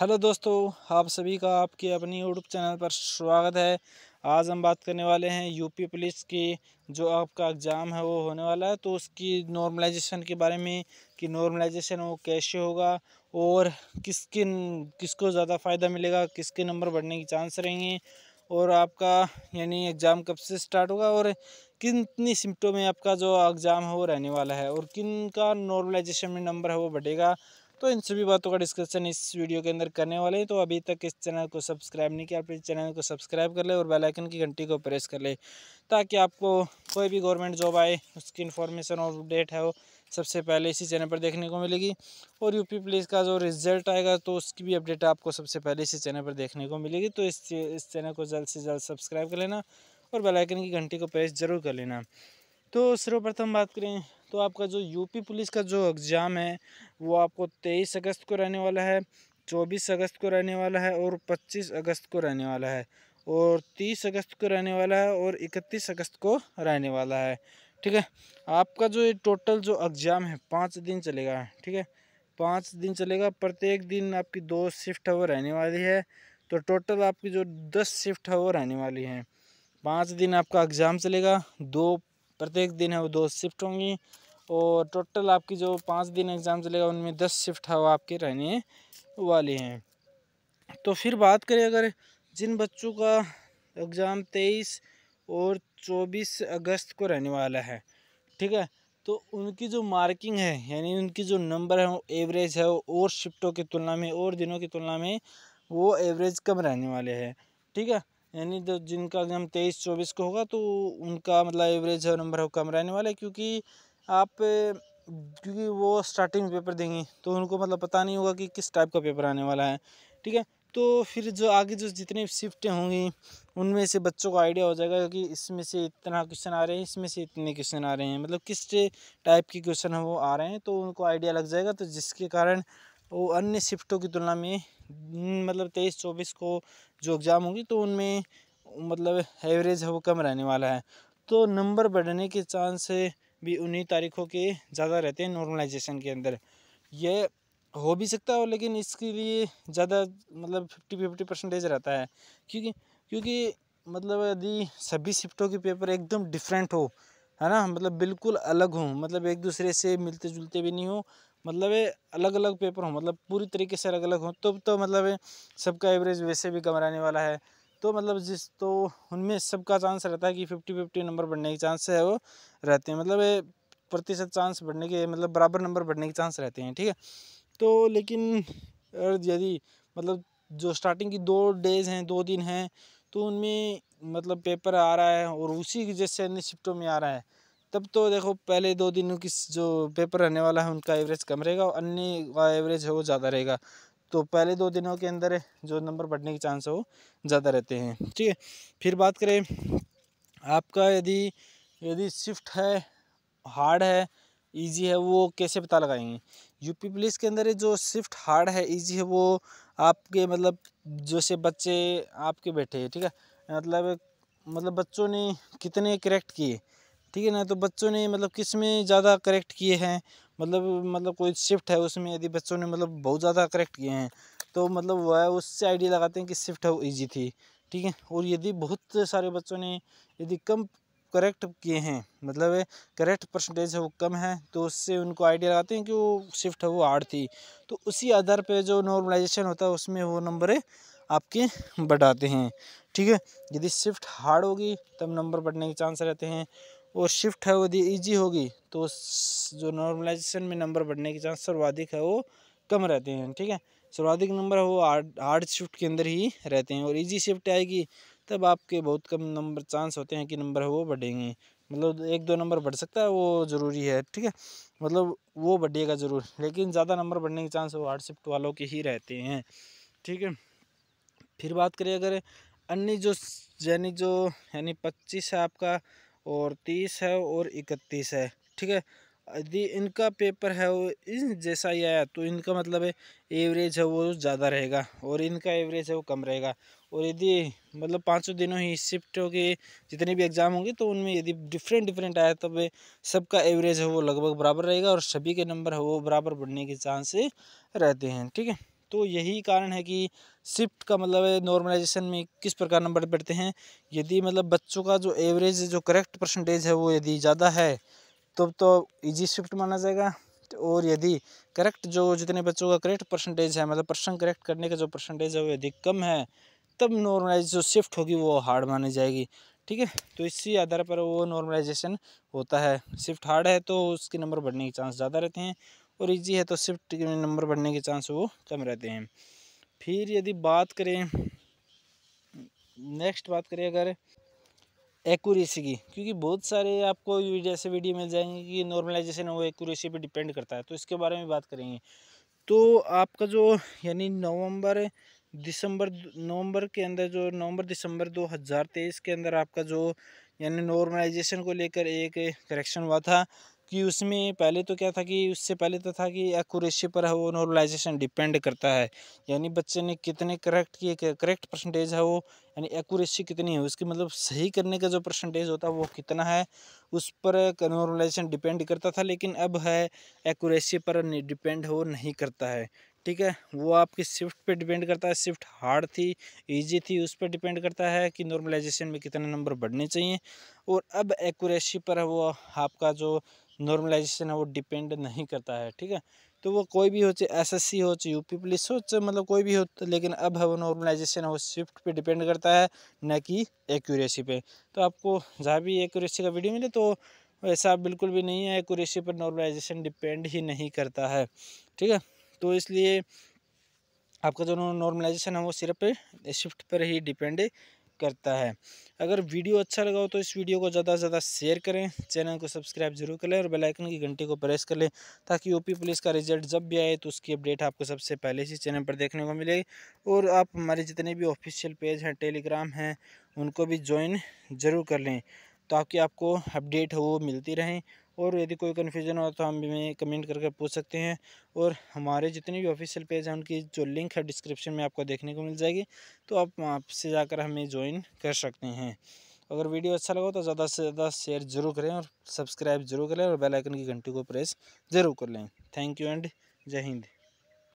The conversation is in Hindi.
हेलो दोस्तों आप सभी का आपके अपनी यूट्यूब चैनल पर स्वागत है आज हम बात करने वाले हैं यूपी पुलिस की जो आपका एग्ज़ाम है वो होने वाला है तो उसकी नॉर्मलाइजेशन के बारे में कि नॉर्मलाइजेशन वो कैसे होगा और किसके किसको ज़्यादा फ़ायदा मिलेगा किसके नंबर बढ़ने की चांस रहेंगे और आपका यानी एग्ज़ाम कब से स्टार्ट होगा और कितनी सिमटों में आपका जो एग्ज़ाम है वो रहने वाला है और किन का नॉर्मलाइजेशन में नंबर है वो बढ़ेगा तो इन सभी बातों का डिस्कशन इस वीडियो के अंदर करने वाले हैं तो अभी तक इस चैनल को सब्सक्राइब नहीं किया प्लीज़ इस चैनल को सब्सक्राइब कर ले और बेलाइकन की घंटी को प्रेस कर ले ताकि आपको कोई भी गवर्नमेंट जॉब आए उसकी इन्फॉर्मेशन और अपडेट है वो सबसे पहले इसी चैनल पर देखने को मिलेगी और यूपी पुलिस का जो रिजल्ट आएगा तो उसकी भी अपडेट आपको सबसे पहले इसी चैनल पर देखने को मिलेगी तो इस इस चैनल को जल्द से जल्द सब्सक्राइब कर लेना और बेलाइकन की घंटी को प्रेस ज़रूर कर लेना तो सर्वप्रथम बात करें तो आपका जो यूपी पुलिस का जो एग्ज़ाम है वो आपको तेईस अगस्त को रहने वाला है चौबीस अगस्त को रहने वाला है और पच्चीस अगस्त को रहने वाला है और तीस अगस्त को रहने वाला है और इकतीस अगस्त को रहने वाला है ठीक है आपका जो ये टोटल जो एग्ज़ाम है पाँच दिन चलेगा ठीक है पाँच दिन चलेगा प्रत्येक दिन आपकी दो शिफ्ट हवर रहने वाली है तो टोटल आपकी जो दस शिफ्ट है वो रहने वाली हैं पाँच दिन आपका एग्ज़ाम चलेगा दो प्रत्येक दिन है वो दो शिफ्ट होंगी और टोटल आपकी जो पाँच दिन एग्ज़ाम चलेगा उनमें दस शिफ्ट वो आपके रहने वाले हैं तो फिर बात करें अगर जिन बच्चों का एग्ज़ाम तेईस और चौबीस अगस्त को रहने वाला है ठीक है तो उनकी जो मार्किंग है यानी उनकी जो नंबर है वो एवरेज है वो और शिफ्टों की तुलना में और दिनों की तुलना में वो एवरेज कम रहने वाले हैं ठीक है यानी जो जिनका एग्ज़ाम तेईस चौबीस को होगा तो उनका मतलब एवरेज है नंबर वो कम रहने वाला है क्योंकि आप क्योंकि वो स्टार्टिंग पेपर देंगे तो उनको मतलब पता नहीं होगा कि किस टाइप का पेपर आने वाला है ठीक है तो फिर जो आगे जो जितने शिफ्टें होंगी उनमें से बच्चों को आइडिया हो जाएगा कि इसमें से इतना क्वेश्चन आ रहे हैं इसमें से इतने क्वेश्चन आ रहे हैं मतलब किस टाइप के क्वेश्चन हैं वो आ रहे हैं तो उनको आइडिया लग जाएगा तो जिसके कारण वो अन्य शिफ्टों की तुलना में हम्म, मतलब तेईस चौबीस को जो एग्ज़ाम होंगी तो उनमें मतलब एवरेज है वो कम रहने वाला है तो नंबर बढ़ने के चांस भी उन्हीं तारीखों के ज़्यादा रहते हैं नॉर्मलाइजेशन के अंदर ये हो भी सकता है लेकिन इसके लिए ज़्यादा मतलब फिफ्टी फिफ्टी परसेंटेज रहता है क्योंकि क्योंकि मतलब यदि सभी शिफ्टों के पेपर एकदम डिफरेंट हो है ना मतलब बिल्कुल अलग हों मतलब एक दूसरे से मिलते जुलते भी नहीं हो मतलब अलग अलग पेपर हो मतलब पूरी तरीके से अलग अलग हो तो तो मतलब सबका एवरेज वैसे भी कम रहने वाला है तो मतलब जिस तो उनमें सबका चांस रहता है कि फिफ्टी फिफ्टी नंबर बढ़ने के चांस है वो रहते हैं मतलब प्रतिशत चांस बढ़ने के मतलब बराबर नंबर बढ़ने के चांस रहते हैं ठीक है तो लेकिन यदि मतलब जो स्टार्टिंग की दो डेज़ हैं दो दिन हैं तो उनमें मतलब पेपर आ रहा है और उसी की जैसे अन्य शिफ्टों में आ रहा है तब तो देखो पहले दो दिनों की जो पेपर रहने वाला है उनका एवरेज कम रहेगा और अन्य का एवरेज है वो ज़्यादा रहेगा तो पहले दो दिनों के अंदर जो नंबर बढ़ने के चांस है वो ज़्यादा रहते हैं ठीक है फिर बात करें आपका यदि यदि शिफ्ट है हार्ड है ईजी है वो कैसे पता लगाएंगे यूपी पुलिस के अंदर जो शिफ्ट हार्ड है ईजी है वो आपके मतलब जैसे बच्चे आपके बैठे हैं ठीक है मतलब मतलब बच्चों ने कितने करेक्ट किए ठीक है ना तो बच्चों ने मतलब किस में ज़्यादा करेक्ट किए हैं मतलब मतलब कोई शिफ्ट है उसमें यदि बच्चों ने मतलब बहुत ज़्यादा करेक्ट किए हैं तो मतलब वह उससे आइडिया लगाते हैं कि शिफ्ट है वो ईजी थी ठीक है और यदि बहुत सारे बच्चों ने यदि कम करेक्ट किए हैं मतलब करेक्ट परसेंटेज है वो कम है तो उससे उनको आइडिया लगाते हैं कि वो शिफ्ट है वो हार्ड थी तो उसी आधार पर जो नॉर्मलाइजेशन होता है उसमें वो नंबर आपके बढ़ाते हैं ठीक है यदि शिफ्ट हार्ड होगी तब नंबर बढ़ने के चांस रहते हैं और शिफ्ट है वो दी ईजी होगी तो जो नॉर्मलाइजेशन में नंबर बढ़ने के चांस सर्वाधिक है वो कम रहते हैं ठीक है सर्वाधिक नंबर है वो हार्ड हार्ड शिफ्ट के अंदर ही रहते हैं और ईजी शिफ्ट आएगी तब आपके बहुत कम नंबर चांस होते हैं कि नंबर है वो बढ़ेंगे मतलब एक दो नंबर बढ़ सकता है वो ज़रूरी है ठीक है मतलब वो बढ़ेगा ज़रूर लेकिन ज़्यादा नंबर बढ़ने के चांस वो हार्ड शिफ्ट वालों के ही रहते हैं ठीक है फिर बात करें अगर अन्य जो यानी जो यानी पच्चीस है आपका और तीस है और इकतीस है ठीक है यदि इनका पेपर है वो इन जैसा ही आया तो इनका मतलब है एवरेज है वो ज़्यादा रहेगा और इनका एवरेज है वो कम रहेगा और यदि मतलब पाँचों दिनों ही शिफ्ट होगी जितने भी एग्ज़ाम होंगे तो उनमें यदि डिफरेंट डिफरेंट आया तब सबका एवरेज है वो लगभग बराबर रहेगा और सभी के नंबर है वो बराबर बढ़ने के चांस रहते हैं ठीक है तो यही कारण है कि शिफ्ट का मतलब है नॉर्मलाइजेशन में किस प्रकार नंबर बढ़ते हैं यदि मतलब बच्चों का जो एवरेज जो करेक्ट परसेंटेज है वो यदि ज़्यादा है तब तो, तो इजी शिफ्ट माना जाएगा और यदि करेक्ट जो जितने बच्चों का करेक्ट परसेंटेज है मतलब प्रश्न करेक्ट करने का जो परसेंटेज है वो यदि कम है तब नॉर्मलाइज जो शिफ्ट होगी वो हार्ड मानी जाएगी ठीक है तो इसी आधार पर वो नॉर्मलाइजेशन होता है शिफ्ट हार्ड है तो उसके नंबर बढ़ने के चांस ज़्यादा रहते हैं और इजी है तो शिफ्ट नंबर बढ़ने के चांस वो कम रहते हैं फिर यदि बात करें नेक्स्ट बात करें अगर एक्यूरेसी की क्योंकि बहुत सारे आपको जैसे वीडियो मिल जाएंगे कि नॉर्मलाइजेशन वो एक्यूरेसी पे डिपेंड करता है तो इसके बारे में बात करेंगे तो आपका जो यानी नवंबर दिसंबर नवंबर के अंदर जो नवंबर दिसंबर 2023 के अंदर आपका जो यानी नॉर्मलाइजेशन को लेकर एक करेक्शन हुआ था कि उसमें पहले तो क्या था कि उससे पहले तो था कि एक्यूरेसी पर है वो नॉर्मलाइजेशन डिपेंड करता है यानी बच्चे ने कितने करेक्ट किए करेक्ट परसेंटेज है वो यानी एक्यूरेसी कितनी है उसकी मतलब सही करने का जो परसेंटेज होता है वो कितना है उस पर नॉर्मलाइजेशन डिपेंड करता था लेकिन अब है एक्यूरेसी पर डिपेंड वो नहीं करता है ठीक है वो आपकी शिफ्ट पे डिपेंड करता है शिफ्ट हार्ड थी इजी थी उस पर डिपेंड करता है कि नॉर्मलाइजेशन में कितने नंबर बढ़ने चाहिए और अब एक्यूरेसी पर वो आपका जो नॉर्मलाइजेशन है वो डिपेंड नहीं करता है ठीक है तो वो कोई भी हो चाहे एसएससी हो चाहे यूपी पुलिस हो चाहे मतलब कोई भी हो तो लेकिन अब है वो नॉर्मलाइजेशन है वो स्विफ्ट पे डिपेंड करता है न कि एक्यूरेसी पे तो आपको जहाँ भी एक्यूरेसी का वीडियो मिले तो ऐसा बिल्कुल भी नहीं है एक्यूरेसी पर नॉर्मलाइजेशन डिपेंड ही नहीं करता है ठीक है तो इसलिए आपका जो नॉर्मलाइजेशन है वो सिर्फ स्विफ्ट पर ही डिपेंड करता है अगर वीडियो अच्छा लगा हो तो इस वीडियो को ज़्यादा से ज़्यादा शेयर करें चैनल को सब्सक्राइब जरूर कर लें और बेलाइकन की घंटी को प्रेस कर लें ताकि यूपी पुलिस का रिजल्ट जब भी आए तो उसकी अपडेट आपको सबसे पहले इसी चैनल पर देखने को मिलेगी और आप हमारे जितने भी ऑफिशियल पेज हैं टेलीग्राम हैं उनको भी ज्वाइन ज़रूर कर लें ताकि आपको अपडेट हो मिलती रहें और यदि कोई कन्फ्यूजन हो तो हम हमें कमेंट करके पूछ सकते हैं और हमारे जितने भी ऑफिशियल पेज हैं उनकी जो लिंक है डिस्क्रिप्शन में आपको देखने को मिल जाएगी तो आप वहाँ से जाकर हमें ज्वाइन कर सकते हैं अगर वीडियो अच्छा लगा तो ज़्यादा से ज़्यादा शेयर जरूर करें और सब्सक्राइब जरूर करें और बेलाइकन की घंटी को प्रेस जरूर कर लें थैंक यू एंड जय हिंद